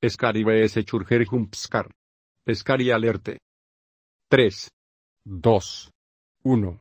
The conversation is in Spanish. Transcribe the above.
Escaribe BS Churger Jumpscar. Escari alerte. 3. 2. 1.